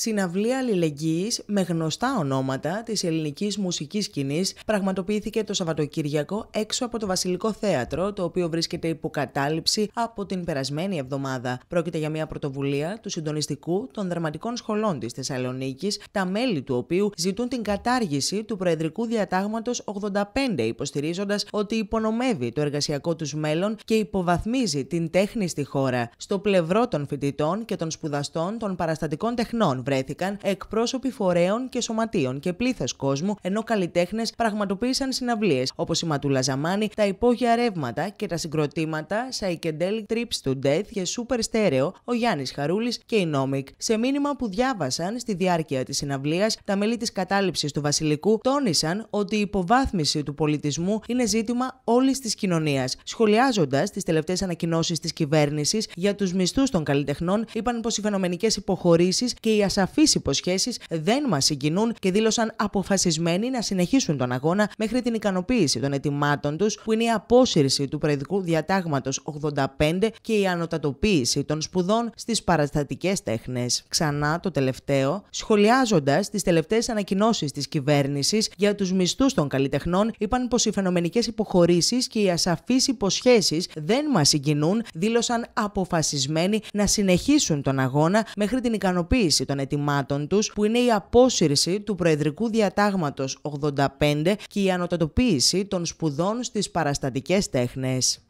Συναυλία αλληλεγγύης με γνωστά ονόματα της ελληνικής μουσικής σκηνής πραγματοποιήθηκε το Σαββατοκύριακο έξω από το Βασιλικό Θέατρο, το οποίο βρίσκεται υπό κατάληψη από την περασμένη εβδομάδα. Πρόκειται για μια πρωτοβουλία του συντονιστικού των δραματικών σχολών της Θεσσαλονίκης, τα μέλη του οποίου ζητούν την κατάργηση του Προεδρικού Διατάγματος 85, υποστηρίζοντας ότι υπονομεύει το εργασιακό τους μέλλον και υποβαθμίζει την τέχνη στη χώρα. Στο πλευρό των φοιτητών και των σπουδαστών των παραστατικών τεχνών βρέθηκαν εκπρόσωποι φορέων και σωματείων και πλήθο κόσμου, ενώ καλλιτέχνες πραγματοποίησαν συναυλίες όπως η Ματούλα Ζαμάνη, τα υπόγεια ρεύματα και τα συγκροτήματα Psychedelic Trips to Death και Super Stereo, ο Γιάννης Χαρούλης και η Νόμικ. Σε μήνυμα που διάβασαν στη διάρκεια της συναυλίας, τα μέλη της κατάληψης του Βασιλικού τόνισαν ότι η υποβάθμιση του πολιτισμού είναι ζήτημα όλης της κοινωνίας. Σχολιάζοντας τις τελευταίες ανακοινώσεις της κυβέρνησης για τους μισθούς των καλλιτεχνών, είπαν πως οι φαινομενικές υποχωρήσεις και η ασαφείς υποσχέσεις δεν μας συγκινούν και δήλωσαν αποφασισμένοι να συνεχίσουν τον αγώνα μέχρι την ικανοποίηση των ετοιμάτων τους, που είναι η απόσυρση του Προεδρικού Διατάγματος 85 και η ανωτατοποίηση των σπουδών στις παραστατικές τέχνες. Ξανά το τελευταίο, σχολιάζοντας τις τελευταίες ανακοινώσεις της κυβέρνησης για τους μισθούς των καλλιτεχνών, είπαν πως οι φαινομενικές υποχωρήσεις και οι ασαφείς υποσχέσεις δεν μας συγκινούν, δήλωσαν αποφασισμένοι να συνεχίσουν τον αγώνα μέχρι την ικανοποίηση των των που είναι η απόσυρση του Προεδρικού Διατάγματος 85 και η ανωτατοποίηση των σπουδών στις παραστατικές τέχνες.